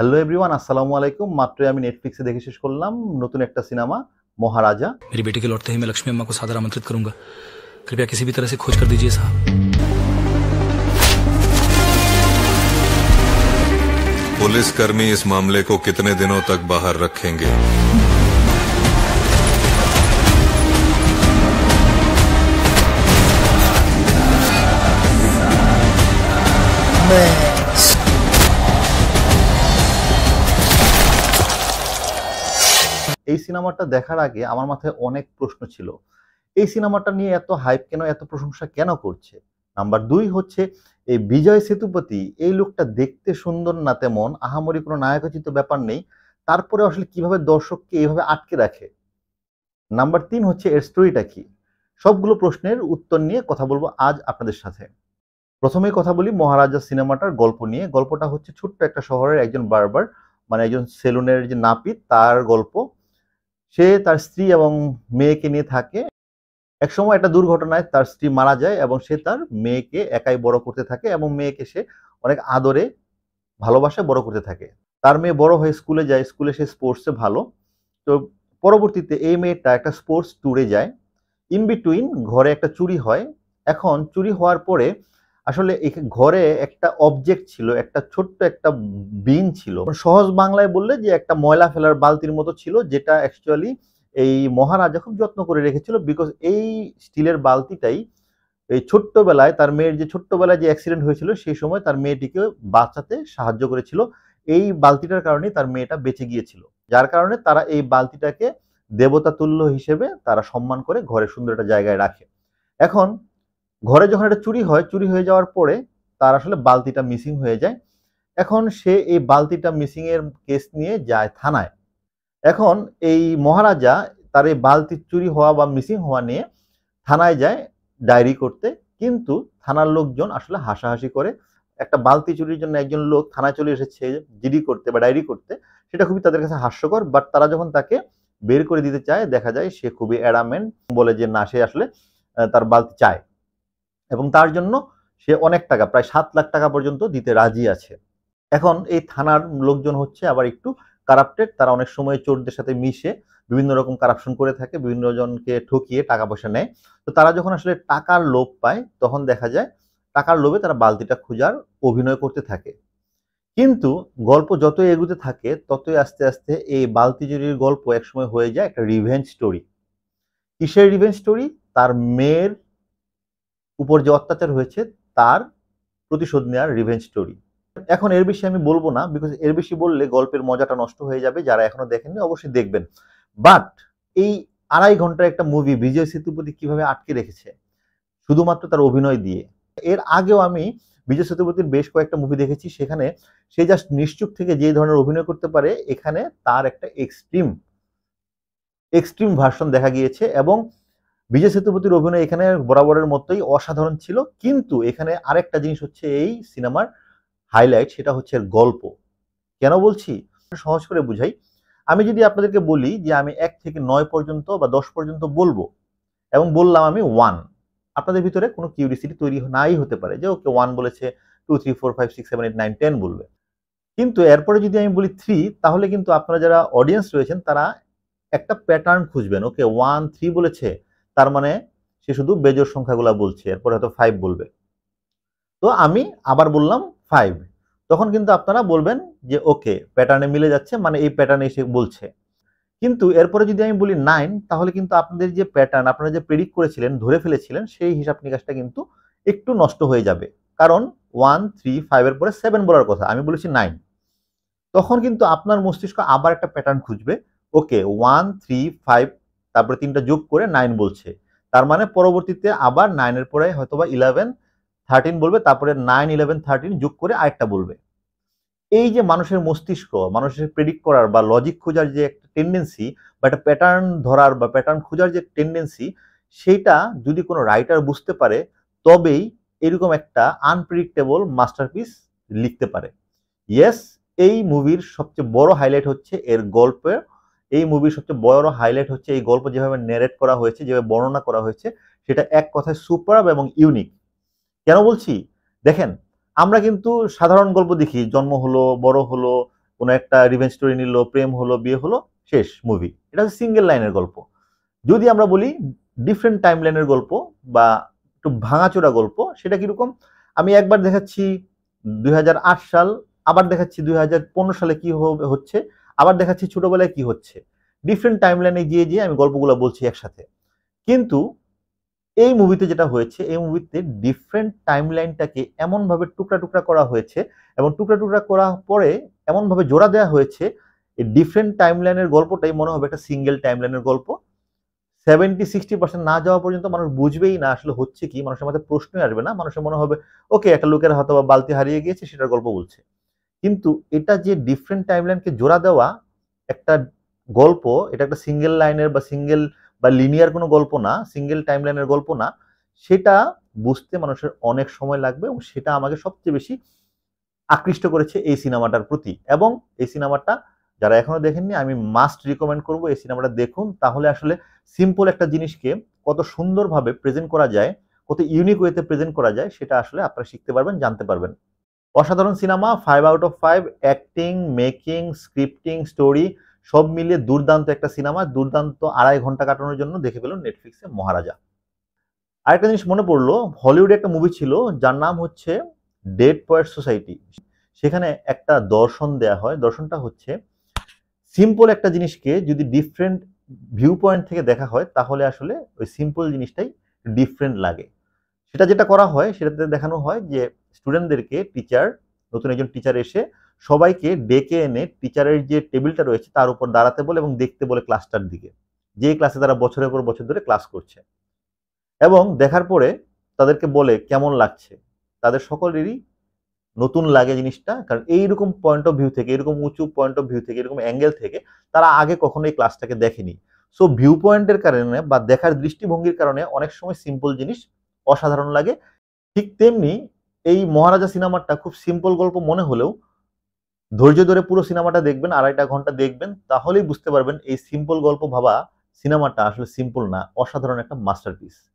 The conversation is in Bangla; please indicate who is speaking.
Speaker 1: हेलो এভরিওয়ান আসসালামু আলাইকুম মাত্রই আমি নেটফ্লিক্সে দেখে শেষ করলাম নতুন একটা সিনেমা মহারাজা मेरी बेटी के लौटते ही मैं लक्ष्मी अम्मा को सादर आमंत्रित करूंगा कृपया किसी भी तरह से खोज कर दीजिए साहब पुलिसकर्मी इस मामले को कितने दिनों तक बाहर रखेंगे मैं এই সিনেমাটা দেখার আগে আমার মাথায় অনেক প্রশ্ন ছিল এই সিনেমাটা নিয়ে এত হাইপ কেন এত প্রশংসা কেন করছে নাম্বার দুই হচ্ছে এই বিজয় সেতুপতি এই লোকটা দেখতে সুন্দর না তেমন আহামরি কোনো নায়কচিত ব্যাপার নেই তারপরে আসলে কিভাবে দর্শককে এইভাবে আটকে রাখে নাম্বার তিন হচ্ছে এর স্টোরিটা কি সবগুলো প্রশ্নের উত্তর নিয়ে কথা বলবো আজ আপনাদের সাথে প্রথমেই কথা বলি মহারাজা সিনেমাটার গল্প নিয়ে গল্পটা হচ্ছে ছোট্ট একটা শহরের একজন বারবার মানে একজন সেলুনের যে নাপিত তার গল্প সে তার স্ত্রী এবং মেয়েকে নিয়ে থাকে একসময় একটা দুর্ঘটনায় তার স্ত্রী মারা যায় এবং সে তার মেয়েকে একাই বড় করতে থাকে এবং মেয়েকে সে অনেক আদরে ভালোবাসায় বড় করতে থাকে তার মেয়ে বড় হয়ে স্কুলে যায় স্কুলে সে স্পোর্টসে ভালো তো পরবর্তীতে এই মেয়েটা একটা স্পোর্টস ট্যুরে যায় ইন বিটুইন ঘরে একটা চুরি হয় এখন চুরি হওয়ার পরে আসলে ঘরে একটা অবজেক্ট ছিল একটা ছোট্ট একটা বিন ছিল সহজ বাংলায় বললে যে একটা ময়লা ফেলার বালতির মতো ছিল যেটা অ্যাকচুয়ালি এই মহারাজা খুব যত্ন করে রেখেছিল বিকজ এই স্টিলের বালতিটাই এই ছোট্টবেলায় তার মেয়ের যে ছোট্টবেলায় যে অ্যাক্সিডেন্ট হয়েছিল সেই সময় তার মেয়েটিকে বাঁচাতে সাহায্য করেছিল এই বালতিটার কারণেই তার মেয়েটা বেঁচে গিয়েছিল যার কারণে তারা এই বালতিটাকে তুল্য হিসেবে তারা সম্মান করে ঘরে সুন্দর একটা জায়গায় রাখে এখন ঘরে যখন এটা চুরি হয় চুরি হয়ে যাওয়ার পরে তার আসলে বালতিটা মিসিং হয়ে যায় এখন সে এই বালতিটা মিসিংয়ের কেস নিয়ে যায় থানায় এখন এই মহারাজা তার এই বালতি চুরি হওয়া বা মিসিং হওয়া নিয়ে থানায় যায় ডায়েরি করতে কিন্তু থানার লোকজন আসলে হাসাহাসি করে একটা বালতি চুরির জন্য একজন লোক থানায় চলে এসেছে জিডি করতে বা ডায়েরি করতে সেটা খুবই তাদের কাছে হাস্যকর বাট তারা যখন তাকে বের করে দিতে চায় দেখা যায় সে খুবই অ্যাডামেন্ট বলে যে না সে আসলে তার বালতি চায় এবং তার জন্য সে অনেক টাকা প্রায় সাত লাখ টাকা পর্যন্ত দিতে রাজি আছে এখন এই থানার লোকজন হচ্ছে আবার একটু কারাপ্টেড তারা অনেক সময় চোরদের সাথে মিশে বিভিন্ন রকম কারাপশন করে থাকে বিভিন্ন জনকে ঠকিয়ে টাকা পয়সা নেয় তো তারা যখন আসলে টাকার লোভ পায় তখন দেখা যায় টাকার লোভে তারা বালতিটা খোঁজার অভিনয় করতে থাকে কিন্তু গল্প যতই এগুতে থাকে ততই আস্তে আস্তে এই বালতি চুরির গল্প একসময় হয়ে যায় একটা রিভেঞ্জ স্টোরি কিসের রিভেঞ্জ স্টোরি তার মেয়ের উপর যে অত্যাচার হয়েছে তার প্রতিশোধ নেওয়ার রিভেঞ্জ স্টোরি এখন এর বেশি আমি বলবো না বিকজ এর বেশি বললে গল্পের মজাটা নষ্ট হয়ে যাবে যারা এখনো দেখেননি অবশ্যই দেখবেন বাট এই আড়াই ঘন্টার একটা মুভি বিজয় সেতুপতি কিভাবে আটকে রেখেছে শুধুমাত্র তার অভিনয় দিয়ে এর আগেও আমি বিজয় সেতুপতির বেশ কয়েকটা মুভি দেখেছি সেখানে সে জাস্ট নিশ্চুপ থেকে যে ধরনের অভিনয় করতে পারে এখানে তার একটা এক্সট্রিম এক্সট্রিম ভার্সন দেখা গিয়েছে এবং বিজয় সেতুপতির অভিনয় এখানে বরাবরের মতোই অসাধারণ ছিল কিন্তু এখানে আরেকটা জিনিস হচ্ছে এই সিনেমার হাইলাইট সেটা হচ্ছে গল্প কেন বলছি সহজ করে বুঝাই আমি যদি আপনাদেরকে বলি যে আমি এক থেকে নয় পর্যন্ত বা দশ পর্যন্ত বলবো এবং বললাম আমি ওয়ান আপনাদের ভিতরে কোনো কিউরিসিটি তৈরি নাই হতে পারে যে ওকে ওয়ান বলেছে two three four five six seven eight nine ten বলবে কিন্তু এরপরে যদি আমি বলি থ্রি তাহলে কিন্তু আপনারা যারা অডিয়েন্স রয়েছেন তারা একটা প্যাটার্ন খুঁজবেন ওকে ওয়ান থ্রি বলেছে তার মানে সে শুধু বেজোর সংখ্যাগুলো বলছে এরপরে হয়তো ফাইভ বলবে তো আমি আবার বললাম ফাইভ তখন কিন্তু আপনারা বলবেন যে ওকে প্যাটার্নে মিলে যাচ্ছে মানে এই প্যাটার্নে সে বলছে কিন্তু এরপরে যদি আমি বলি নাইন তাহলে কিন্তু আপনাদের যে প্যাটার্ন আপনারা যে প্রেডিক্ট করেছিলেন ধরে ফেলেছিলেন সেই হিসাব নিকাশটা কিন্তু একটু নষ্ট হয়ে যাবে কারণ ওয়ান থ্রি ফাইভের পরে সেভেন বলার কথা আমি বলেছি নাইন তখন কিন্তু আপনার মস্তিষ্ক আবার একটা প্যাটার্ন খুঁজবে ওকে ওয়ান থ্রি ফাইভ তারপরে তিনটা যোগ করে নাইন বলছে তার মানে পরবর্তীতে আবার নাইনের পরে হয়তো বা ইলেভেন থার্টিন বলবে তারপরে নাইন ইলেভেন থার্টিন যোগ করে আরেকটা বলবে এই যে মানুষের মস্তিষ্ক মানুষের প্রেডিক্ট করার বা লজিক খোঁজার যে একটা টেন্ডেন্সি বা একটা প্যাটার্ন ধরার বা প্যাটার্ন খোঁজার যে টেন্ডেন্সি সেইটা যদি কোনো রাইটার বুঝতে পারে তবেই এরকম একটা আনপ্রেডিক্টেবল মাস্টারপিস লিখতে পারে ইয়েস এই মুভির সবচেয়ে বড় হাইলাইট হচ্ছে এর গল্পের এই মুভির সবচেয়ে বড় হাইলাইট হচ্ছে এই গল্প যেভাবে নেরেট করা হয়েছে যেভাবে বর্ণনা করা হয়েছে সেটা এক কথায় সুপার এবং ইউনিক কেন বলছি দেখেন আমরা কিন্তু সাধারণ গল্প দেখি জন্ম হলো বড় হলো কোনো একটা রিভেন্স স্টোরি নিল প্রেম হলো বিয়ে হলো শেষ মুভি এটা হচ্ছে সিঙ্গেল লাইনের গল্প যদি আমরা বলি ডিফারেন্ট টাইম লাইনের গল্প বা একটু ভাঙাচোরা গল্প সেটা কীরকম আমি একবার দেখাচ্ছি দুই সাল আবার দেখাচ্ছি দুই সালে কি হচ্ছে আবার দেখাচ্ছি ছোটবেলায় কি হচ্ছে ডিফারেন্ট টাইমলাইনে গিয়ে গিয়ে আমি গল্পগুলো বলছি একসাথে কিন্তু এই মুভিতে যেটা হয়েছে এই মুভিতে ডিফারেন্ট টাইমলাইনটাকে এমনভাবে টুকরা টুকরা করা হয়েছে এবং টুকরা টুকরা করার পরে এমনভাবে জোড়া দেওয়া হয়েছে এই ডিফারেন্ট টাইমলাইনের গল্পটাই মনে হবে একটা সিঙ্গেল টাইমলাইনের গল্প সেভেন্টি সিক্সটি পার্সেন্ট না যাওয়া পর্যন্ত মানুষ বুঝবেই না আসলে হচ্ছে কি মানুষের মধ্যে প্রশ্নই আসবে না মানুষের মনে হবে ওকে একটা লোকের হয়তো বা বালতি হারিয়ে গিয়েছে সেটার গল্প বলছে কিন্তু এটা যে ডিফারেন্ট টাইম লাইনকে জোড়া দেওয়া একটা গল্প এটা একটা সিঙ্গেল লাইনের বা সিঙ্গেল বা লিনিয়ার কোনো গল্প না সিঙ্গেল টাইম লাইনের গল্প না সেটা বুঝতে মানুষের অনেক সময় লাগবে এবং সেটা আমাকে সবচেয়ে বেশি আকৃষ্ট করেছে এই সিনেমাটার প্রতি এবং এই সিনেমাটা যারা এখনো দেখেননি আমি মাস্ট রিকমেন্ড করব এই সিনেমাটা দেখুন তাহলে আসলে সিম্পল একটা জিনিসকে কত সুন্দরভাবে প্রেজেন্ট করা যায় কত ইউনিক ওয়েতে প্রেজেন্ট করা যায় সেটা আসলে আপনারা শিখতে পারবেন জানতে পারবেন অসাধারণ cinema five out of five acting making scripting story সব মিলিয়ে দুর্দান্ত একটা সিনেমা দুর্দান্ত আড়াই ঘন্টা কাটানোর জন্য দেখে পেল নেটফ্লিক্সে মহারাজা আরেকটা জিনিস মনে পড়লো হলিউডে একটা মুভি ছিল যার নাম হচ্ছে ডেড পয়েট সোসাইটি সেখানে একটা দর্শন দেয়া হয় দর্শনটা হচ্ছে সিম্পল একটা জিনিসকে যদি ডিফারেন্ট ভিউ পয়েন্ট থেকে দেখা হয় তাহলে আসলে ওই সিম্পল জিনিসটাই ডিফারেন্ট লাগে সেটা যেটা করা হয় সেটাতে দেখানো হয় যে স্টুডেন্টদেরকে টিচার নতুন একজন টিচার এসে সবাইকে ডেকে এনে টিচারের যে টেবিলটা রয়েছে তার উপর দাঁড়াতে বলে এবং দেখতে বলে ক্লাসটার দিকে যে ক্লাসে তারা বছরের পর বছর ধরে ক্লাস করছে এবং দেখার পরে তাদেরকে বলে কেমন লাগছে তাদের সকলেরই নতুন লাগে জিনিসটা কারণ এইরকম পয়েন্ট অফ ভিউ থেকে এরকম উঁচু পয়েন্ট অফ ভিউ থেকে এরকম অ্যাঙ্গেল থেকে তারা আগে কখনো এই ক্লাসটাকে দেখেনি সো ভিউ পয়েন্টের কারণে বা দেখার দৃষ্টিভঙ্গির কারণে অনেক সময় সিম্পল জিনিস অসাধারণ লাগে ঠিক তেমনি এই মহারাজা সিনেমাটা খুব সিম্পল গল্প মনে হলেও ধৈর্য ধরে পুরো সিনেমাটা দেখবেন আড়াইটা ঘন্টা দেখবেন তাহলেই বুঝতে পারবেন এই সিম্পল গল্প ভাবা সিনেমাটা আসলে সিম্পল না অসাধারণ একটা মাস্টারপিস